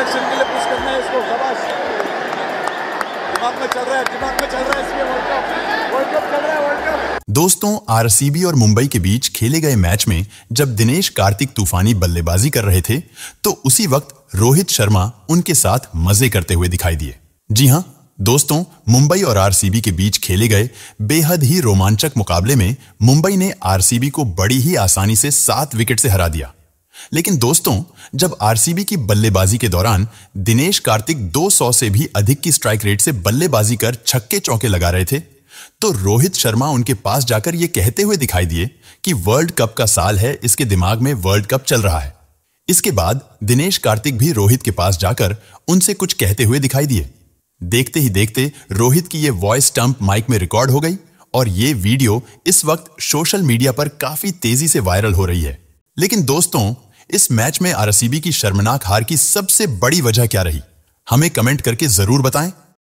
selection के लिए push करना है इसको शबाश दिमाग में चल रहा है दिमाग में चल रहा है इसके वर्ल्ड कप वर्ल्ड कप चल रहा है वर्ल्ड कप दोस्तों आरसीबी और मुंबई के बीच खेले गए मैच में जब दिनेश कार्तिक तूफानी बल्लेबाजी कर रहे थे तो उसी वक्त रोहित शर्मा उनके साथ मजे करते हुए दिखाई दिए जी हाँ दोस्तों मुंबई और आरसीबी के बीच खेले गए बेहद ही रोमांचक मुकाबले में मुंबई ने आरसीबी को बड़ी ही आसानी से सात विकेट से हरा दिया लेकिन दोस्तों जब आरसीबी की बल्लेबाजी के दौरान दिनेश कार्तिक 200 से भी अधिक की स्ट्राइक रेट से बल्लेबाजी कर छक्के चौके लगा रहे थे तो रोहित शर्मा उनके पास जाकर यह कहते हुए दिखाई दिए कि वर्ल्ड कप का साल है इसके दिमाग में वर्ल्ड कप चल रहा है इसके बाद दिनेश कार्तिक भी रोहित के पास जाकर उनसे कुछ कहते हुए दिखाई दिए देखते ही देखते रोहित की यह वॉइस टंप माइक में रिकॉर्ड हो गई और ये वीडियो इस वक्त सोशल मीडिया पर काफी तेजी से वायरल हो रही है लेकिन दोस्तों इस मैच में आरसीबी की शर्मनाक हार की सबसे बड़ी वजह क्या रही हमें कमेंट करके जरूर बताएं